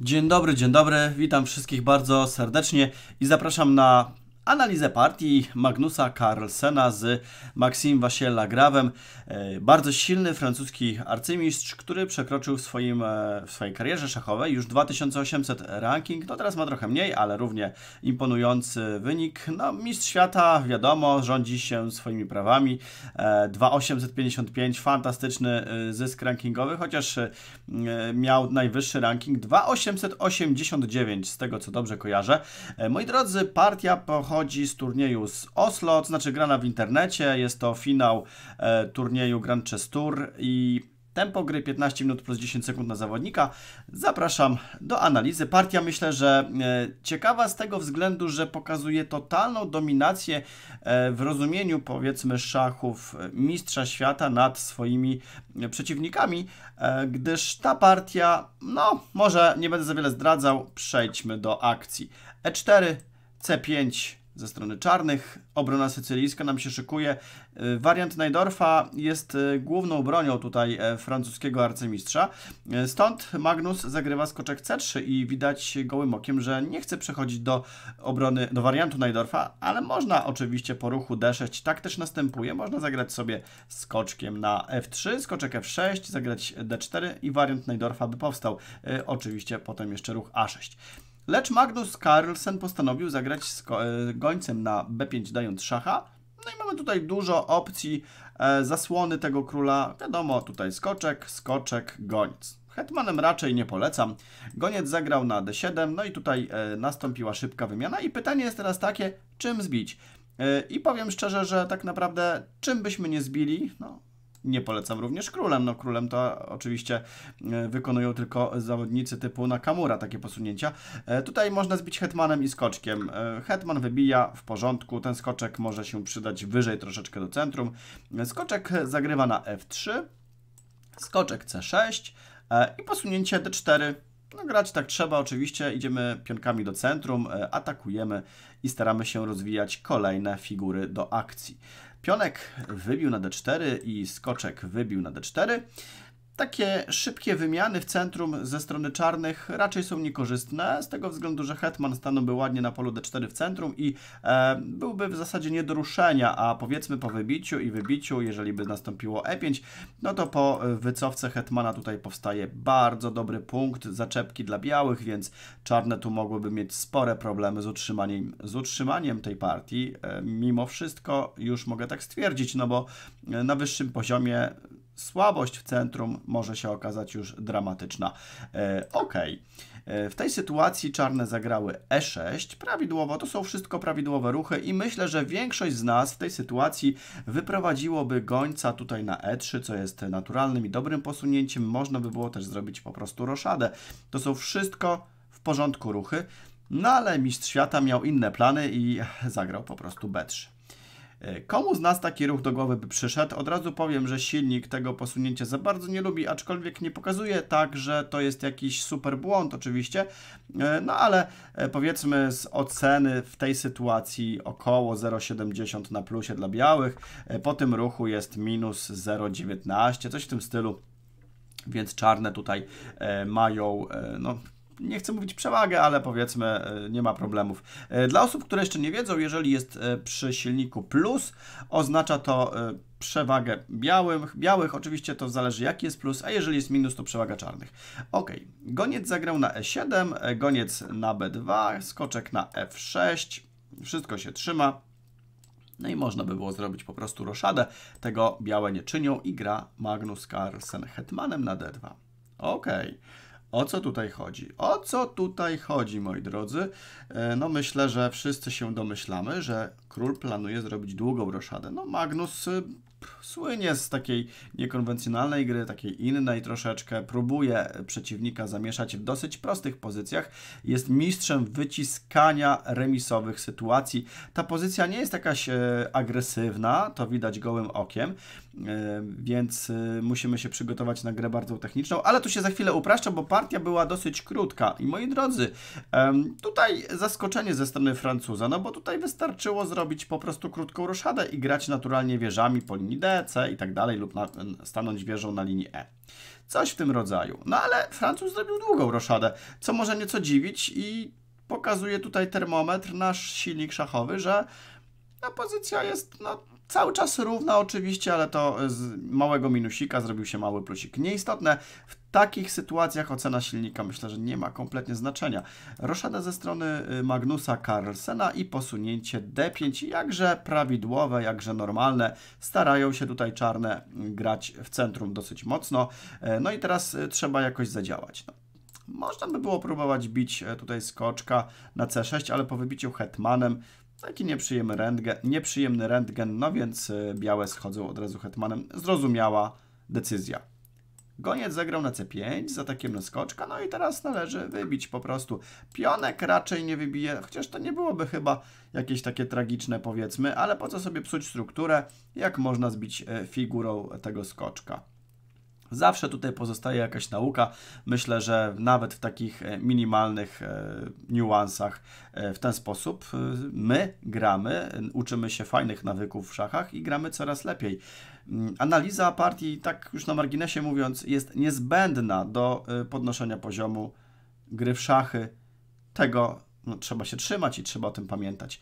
Dzień dobry, dzień dobry. Witam wszystkich bardzo serdecznie i zapraszam na analizę partii Magnusa Carlsena z Maxim Vassier Gravem, e, Bardzo silny francuski arcymistrz, który przekroczył w, swoim, e, w swojej karierze szachowej już 2800 ranking. No teraz ma trochę mniej, ale równie imponujący wynik. No mistrz świata, wiadomo, rządzi się swoimi prawami. 2855, e, fantastyczny zysk rankingowy, chociaż miał najwyższy ranking 2889, z tego co dobrze kojarzę. Moi drodzy, partia pochodzi z turnieju z Oslo, to znaczy grana w internecie, jest to finał e, turnieju Grand Chess Tour i tempo gry 15 minut plus 10 sekund na zawodnika. Zapraszam do analizy. Partia myślę, że e, ciekawa z tego względu, że pokazuje totalną dominację e, w rozumieniu powiedzmy szachów mistrza świata nad swoimi przeciwnikami, gdyż ta partia, no może nie będę za wiele zdradzał, przejdźmy do akcji. E4, C5, ze strony czarnych. Obrona sycylijska nam się szykuje. E, wariant Najdorfa jest e, główną bronią tutaj e, francuskiego arcymistrza. Stąd Magnus zagrywa skoczek C3 i widać gołym okiem, że nie chce przechodzić do obrony, do wariantu Najdorfa, ale można oczywiście po ruchu D6, tak też następuje, można zagrać sobie skoczkiem na F3, skoczek F6, zagrać D4 i wariant Najdorfa by powstał. Oczywiście potem jeszcze ruch A6. Lecz Magnus Carlsen postanowił zagrać z e, gońcem na b5 dając szacha. No i mamy tutaj dużo opcji e, zasłony tego króla. Wiadomo, tutaj skoczek, skoczek, gońc. Hetmanem raczej nie polecam. Goniec zagrał na d7, no i tutaj e, nastąpiła szybka wymiana. I pytanie jest teraz takie, czym zbić? I powiem szczerze, że tak naprawdę czym byśmy nie zbili, no nie polecam również królem. No królem to oczywiście e, wykonują tylko zawodnicy typu Nakamura takie posunięcia. E, tutaj można zbić hetmanem i skoczkiem. E, Hetman wybija w porządku. Ten skoczek może się przydać wyżej troszeczkę do centrum. Skoczek zagrywa na f3. Skoczek c6 i posunięcie d4 no grać tak trzeba oczywiście, idziemy pionkami do centrum, e, atakujemy i staramy się rozwijać kolejne figury do akcji. Pionek wybił na d4 i skoczek wybił na d4. Takie szybkie wymiany w centrum ze strony czarnych raczej są niekorzystne, z tego względu, że Hetman stanąłby ładnie na polu d4 w centrum i e, byłby w zasadzie nie do ruszenia, a powiedzmy po wybiciu i wybiciu, jeżeli by nastąpiło e5, no to po wycofce Hetmana tutaj powstaje bardzo dobry punkt zaczepki dla białych, więc czarne tu mogłyby mieć spore problemy z utrzymaniem, z utrzymaniem tej partii. E, mimo wszystko już mogę tak stwierdzić, no bo e, na wyższym poziomie słabość w centrum może się okazać już dramatyczna. E, ok. E, w tej sytuacji czarne zagrały e6, prawidłowo, to są wszystko prawidłowe ruchy i myślę, że większość z nas w tej sytuacji wyprowadziłoby gońca tutaj na e3, co jest naturalnym i dobrym posunięciem. Można by było też zrobić po prostu roszadę. To są wszystko w porządku ruchy, no ale mistrz świata miał inne plany i zagrał po prostu b3. E, komu z nas taki ruch do głowy by przyszedł? Od razu powiem, że silnik tego posunięcia za bardzo nie lubi, aczkolwiek nie pokazuje tak, że to jest jakiś super błąd oczywiście, e, no ale e, powiedzmy z oceny w tej sytuacji około 0,70 na plusie dla białych, po tym ruchu jest minus 0,19, coś w tym stylu więc czarne tutaj mają no, nie chcę mówić przewagę, ale powiedzmy e, nie ma problemów. E, dla osób, które jeszcze nie wiedzą, jeżeli jest e, przy silniku plus, oznacza to przewagę białych. Białych oczywiście to zależy jaki jest plus, a jeżeli jest minus to przewaga czarnych. Ok, goniec zagrał na E7, goniec na B2, skoczek na F6, wszystko się trzyma. No i można by było zrobić po prostu roszadę. Tego białe nie czynią i gra Magnus Carlsen hetmanem na D2. Okej. Okay. O co tutaj chodzi? O co tutaj chodzi, moi drodzy? E, no myślę, że wszyscy się domyślamy, że Król planuje zrobić długą roszadę. No Magnus y, słynie z takiej niekonwencjonalnej gry, takiej innej troszeczkę, próbuje przeciwnika zamieszać w dosyć prostych pozycjach, jest mistrzem wyciskania remisowych sytuacji. Ta pozycja nie jest jakaś e, agresywna, to widać gołym okiem, e, więc e, musimy się przygotować na grę bardzo techniczną, ale tu się za chwilę upraszczę, bo partia była dosyć krótka i moi drodzy, tutaj zaskoczenie ze strony Francuza, no bo tutaj wystarczyło zrobić zrobić po prostu krótką roszadę i grać naturalnie wieżami po linii D, C i tak dalej lub na, stanąć wieżą na linii E. Coś w tym rodzaju. No ale Francuz zrobił długą roszadę, co może nieco dziwić i pokazuje tutaj termometr, nasz silnik szachowy, że no, pozycja jest no, cały czas równa oczywiście, ale to z małego minusika zrobił się mały plusik. Nieistotne, w takich sytuacjach ocena silnika myślę, że nie ma kompletnie znaczenia. Roszada ze strony y, Magnusa Carlsena i posunięcie D5, jakże prawidłowe, jakże normalne. Starają się tutaj czarne y, grać w centrum dosyć mocno. E, no i teraz y, trzeba jakoś zadziałać. No. Można by było próbować bić e, tutaj skoczka na C6, ale po wybiciu hetmanem taki nieprzyjemny rentgen, nieprzyjemny rentgen no więc białe schodzą od razu hetmanem. Zrozumiała decyzja. Goniec zagrał na c5 z atakiem na skoczka, no i teraz należy wybić po prostu. Pionek raczej nie wybije, chociaż to nie byłoby chyba jakieś takie tragiczne powiedzmy, ale po co sobie psuć strukturę, jak można zbić e, figurą tego skoczka. Zawsze tutaj pozostaje jakaś nauka. Myślę, że nawet w takich e, minimalnych e, niuansach w ten sposób my gramy, uczymy się fajnych nawyków w szachach i gramy coraz lepiej. Mm, analiza partii, tak już na marginesie mówiąc, jest niezbędna do y, podnoszenia poziomu gry w szachy. Tego no, trzeba się trzymać i trzeba o tym pamiętać.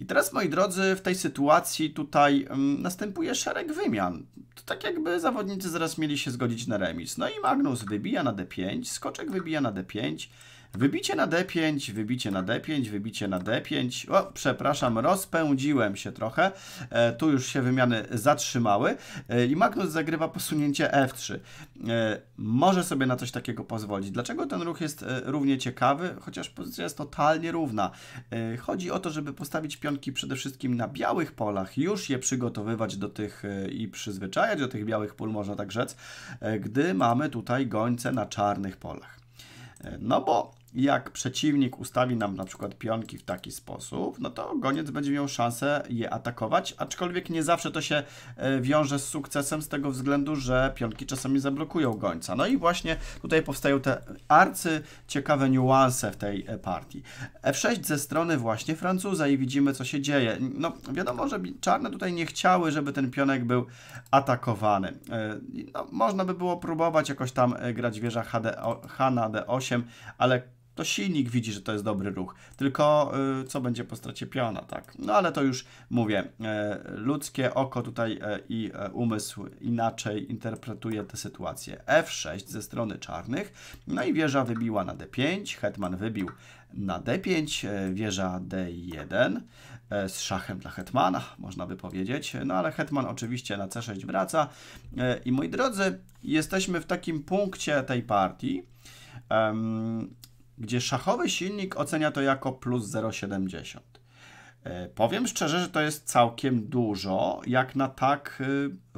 I teraz, moi drodzy, w tej sytuacji tutaj mm, następuje szereg wymian. To tak jakby zawodnicy zaraz mieli się zgodzić na remis. No i Magnus wybija na D5, skoczek wybija na D5, Wybicie na D5, wybicie na D5, wybicie na D5. O, przepraszam, rozpędziłem się trochę. E, tu już się wymiany zatrzymały. E, I Magnus zagrywa posunięcie F3. E, może sobie na coś takiego pozwolić. Dlaczego ten ruch jest e, równie ciekawy, chociaż pozycja jest totalnie równa? E, chodzi o to, żeby postawić pionki przede wszystkim na białych polach, już je przygotowywać do tych e, i przyzwyczajać do tych białych pól, można tak rzec, gdy mamy tutaj gońce na czarnych polach. No bo jak przeciwnik ustawi nam na przykład pionki w taki sposób, no to goniec będzie miał szansę je atakować, aczkolwiek nie zawsze to się e, wiąże z sukcesem z tego względu, że pionki czasami zablokują gońca. No i właśnie tutaj powstają te arcy ciekawe niuanse w tej e, partii. F6 ze strony właśnie Francuza i widzimy co się dzieje. No wiadomo, że czarne tutaj nie chciały, żeby ten pionek był atakowany. E, no, można by było próbować jakoś tam grać wieża HD, na D8, ale to silnik widzi, że to jest dobry ruch. Tylko y, co będzie po stracie piona, tak? No ale to już mówię, y, ludzkie oko tutaj y, i umysł inaczej interpretuje tę sytuację. F6 ze strony czarnych, no i wieża wybiła na D5, hetman wybił na D5, wieża D1 z szachem dla hetmana, można by powiedzieć. No ale hetman oczywiście na C6 wraca. I moi drodzy, jesteśmy w takim punkcie tej partii, gdzie szachowy silnik ocenia to jako plus 0,70. E, powiem szczerze, że to jest całkiem dużo, jak na tak e,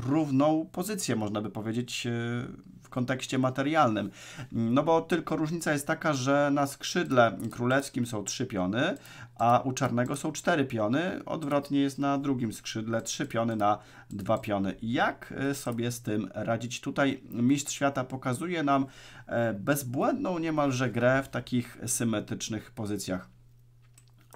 równą pozycję, można by powiedzieć, e, w kontekście materialnym. No bo tylko różnica jest taka, że na skrzydle królewskim są trzy piony, a u czarnego są cztery piony. Odwrotnie jest na drugim skrzydle trzy piony na dwa piony. Jak e, sobie z tym radzić? Tutaj mistrz świata pokazuje nam e, bezbłędną niemalże grę w takich symetrycznych pozycjach.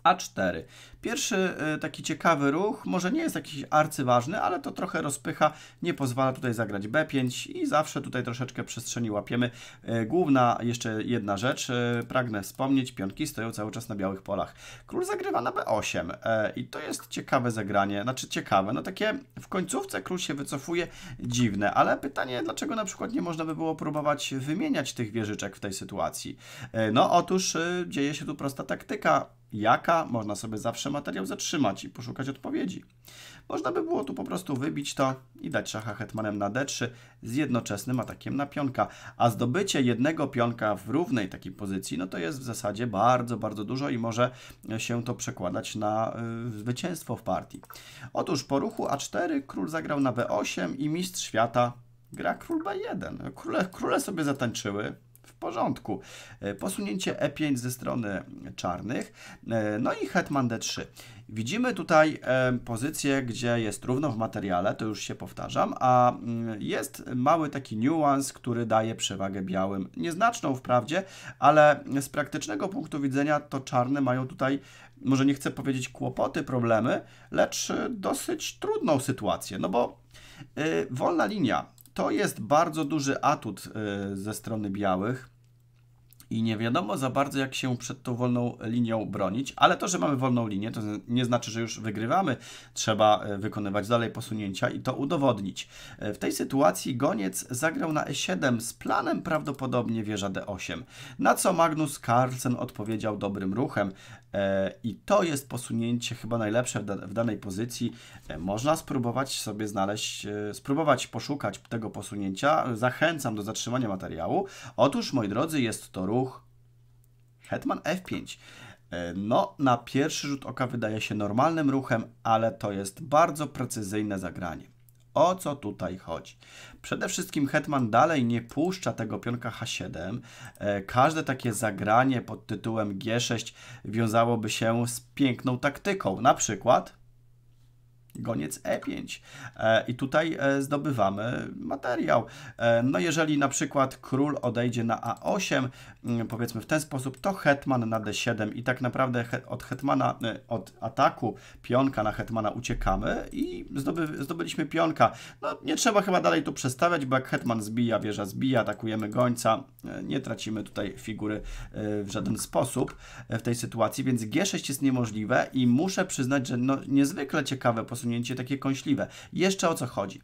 A4. Pierwszy e, taki ciekawy ruch, może nie jest jakiś arcyważny, ale to trochę rozpycha, nie pozwala tutaj zagrać B5 i zawsze tutaj troszeczkę przestrzeni łapiemy. E, główna jeszcze jedna rzecz, e, pragnę wspomnieć, pionki stoją cały czas na białych polach. Król zagrywa na B8 i to jest ciekawe zagranie, znaczy ciekawe, no takie w końcówce król się wycofuje, dziwne, ale pytanie, dlaczego na przykład nie można by było próbować wymieniać tych wieżyczek w tej sytuacji? No otóż dzieje się tu prosta taktyka, jaka, można sobie zawsze materiał zatrzymać i poszukać odpowiedzi. Można by było tu po prostu wybić to i dać szacha hetmanem na d3 z jednoczesnym atakiem na pionka, a zdobycie jednego pionka w równej takiej pozycji, no to jest w zasadzie bardzo, bardzo dużo i może się to przekładać na y, zwycięstwo w partii. Otóż po ruchu a4 król zagrał na b8 i mistrz świata gra król b1. Króle, króle sobie zatańczyły, porządku. E, posunięcie E5 ze strony czarnych, e, no i hetman D3. Widzimy tutaj e, pozycję, gdzie jest równo w materiale, to już się powtarzam, a mm, jest mały taki niuans, który daje przewagę białym. Nieznaczną wprawdzie, ale z praktycznego punktu widzenia to czarne mają tutaj może nie chcę powiedzieć kłopoty, problemy, lecz dosyć trudną sytuację, no bo wolna linia to jest bardzo duży atut y, ze strony białych i nie wiadomo za bardzo, jak się przed tą wolną linią bronić, ale to, że mamy wolną linię, to nie znaczy, że już wygrywamy. Trzeba y, wykonywać dalej posunięcia i to udowodnić. Y, w tej sytuacji goniec zagrał na e7 z planem prawdopodobnie wieża d8, na co Magnus Carlsen odpowiedział dobrym ruchem. E, I to jest posunięcie chyba najlepsze w danej pozycji. E, można spróbować sobie znaleźć, e, spróbować poszukać tego posunięcia. Zachęcam do zatrzymania materiału. Otóż, moi drodzy, jest to ruch Hetman F5. No, na pierwszy rzut oka wydaje się normalnym ruchem, ale to jest bardzo precyzyjne zagranie. O co tutaj chodzi? Przede wszystkim Hetman dalej nie puszcza tego pionka H7. E, każde takie zagranie pod tytułem G6 wiązałoby się z piękną taktyką. Na przykład goniec E5. E, I tutaj e, zdobywamy materiał. E, no jeżeli na przykład król odejdzie na A8, mm, powiedzmy w ten sposób, to hetman na D7 i tak naprawdę od hetmana, od ataku pionka na hetmana uciekamy i zdoby, zdobyliśmy pionka. No nie trzeba chyba dalej tu przestawiać, bo jak hetman zbija, wieża zbija, atakujemy gońca, nie tracimy tutaj figury w żaden sposób w tej sytuacji, więc G6 jest niemożliwe i muszę przyznać, że no, niezwykle ciekawe posunięcie przesunięcie takie kąśliwe. Jeszcze o co chodzi?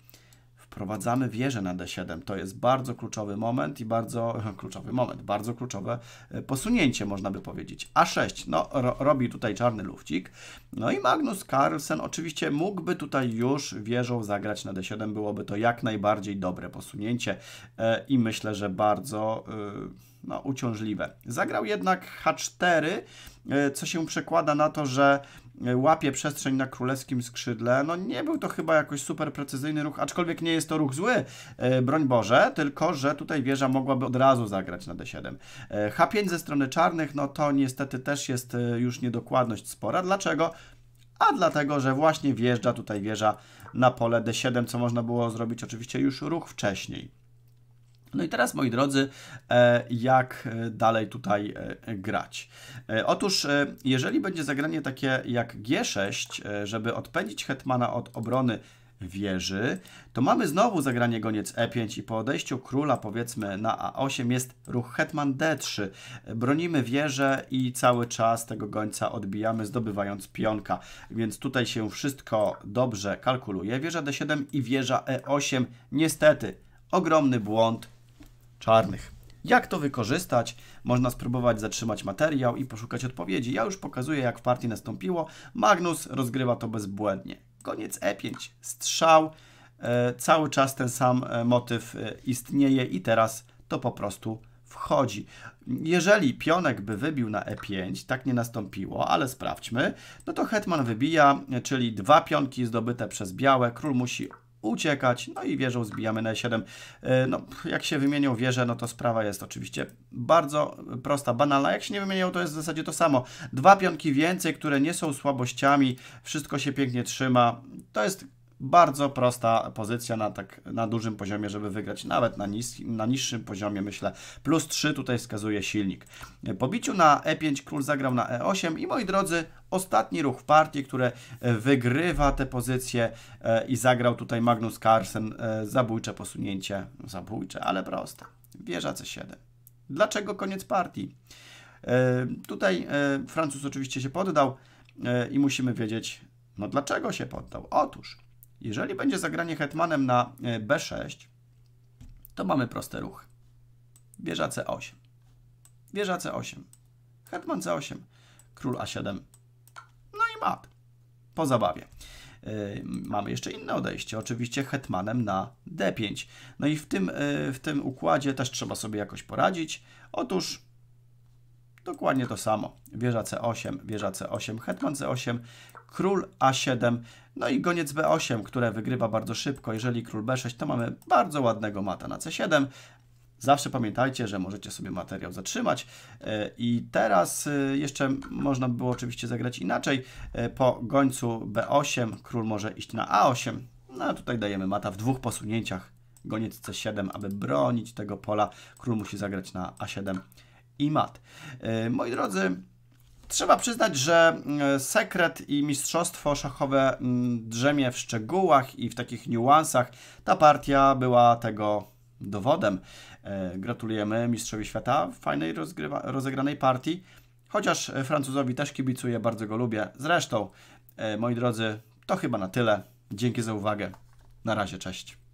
wprowadzamy wieżę na D7. To jest bardzo kluczowy moment i bardzo kluczowy moment, bardzo kluczowe e, posunięcie, można by powiedzieć. A6, no ro, robi tutaj czarny lufcik. No i Magnus Carlsen oczywiście mógłby tutaj już wieżą zagrać na D7, byłoby to jak najbardziej dobre posunięcie e, i myślę, że bardzo... E, no, uciążliwe. Zagrał jednak H4, e, co się przekłada na to, że E, łapie przestrzeń na królewskim skrzydle. No nie był to chyba jakoś super precyzyjny ruch, aczkolwiek nie jest to ruch zły, e, broń Boże, tylko że tutaj wieża mogłaby od razu zagrać na D7. E, H5 ze strony czarnych, no to niestety też jest już niedokładność spora. Dlaczego? A dlatego, że właśnie wjeżdża tutaj wieża na pole D7, co można było zrobić oczywiście już ruch wcześniej. No i teraz, moi drodzy, e, jak e, dalej tutaj e, grać? Otóż, jeżeli będzie zagranie takie jak G6, żeby odpędzić hetmana od obrony wieży, to mamy znowu zagranie goniec E5 i po odejściu króla powiedzmy na A8 jest ruch hetman D3. Bronimy wieżę i cały czas tego gońca odbijamy zdobywając pionka, więc tutaj się wszystko dobrze kalkuluje. Wieża D7 i wieża E8 niestety ogromny błąd czarnych. Jak to wykorzystać? Można spróbować zatrzymać materiał i poszukać odpowiedzi. Ja już pokazuję, jak w partii nastąpiło. Magnus rozgrywa to bezbłędnie. Koniec E5, strzał. E, cały czas ten sam e, motyw e, istnieje i teraz to po prostu wchodzi. Jeżeli pionek by wybił na e5, tak nie nastąpiło, ale sprawdźmy, no to hetman wybija, e, czyli dwa pionki zdobyte przez białe, król musi uciekać, no i wieżą zbijamy na E7. E, no, jak się wymienią wieże, no to sprawa jest oczywiście bardzo prosta, banalna. Jak się nie wymienią, to jest w zasadzie to samo. Dwa pionki więcej, które nie są słabościami, wszystko się pięknie trzyma. To jest bardzo prosta pozycja na, tak, na dużym poziomie, żeby wygrać, nawet na, nis na niższym poziomie, myślę. Plus 3 tutaj wskazuje silnik. Po biciu na E5 król zagrał na E8 i moi drodzy, ostatni ruch w partii, które e, wygrywa te pozycje e, i zagrał tutaj Magnus Carlsen e, zabójcze posunięcie, zabójcze, ale proste. Wieża C7. Dlaczego koniec partii? Tutaj Francuz oczywiście się poddał i musimy wiedzieć, no dlaczego się poddał. Otóż jeżeli będzie zagranie hetmanem na e, b6, to mamy prosty ruch. Wieża c8. Wieża c8. Hetman c8. Król a7. No i mat. Po zabawie. E, mamy jeszcze inne odejście, oczywiście hetmanem na d5. No i w tym, e, w tym układzie też trzeba sobie jakoś poradzić. Otóż dokładnie to samo. Wieża c8, wieża c8, hetman c8, król a7, no i goniec b8, które wygrywa bardzo szybko. Jeżeli król b6, to mamy bardzo ładnego mata na c7. Zawsze pamiętajcie, że możecie sobie materiał zatrzymać. E, I teraz e, jeszcze można było oczywiście zagrać inaczej. E, po gońcu b8 król może iść na a8. No a tutaj dajemy mata w dwóch posunięciach. Goniec c7, aby bronić tego pola. Król musi zagrać na a7 i mat. Moi drodzy, Trzeba przyznać, że e, sekret i mistrzostwo szachowe drzemie w szczegółach i w takich niuansach. Ta partia była tego dowodem. E, gratulujemy mistrzowi świata w fajnej rozegranej partii. Chociaż e, Francuzowi też kibicuję, bardzo go lubię. Zresztą, moi drodzy, to chyba na tyle. Dzięki za uwagę. Na razie, cześć.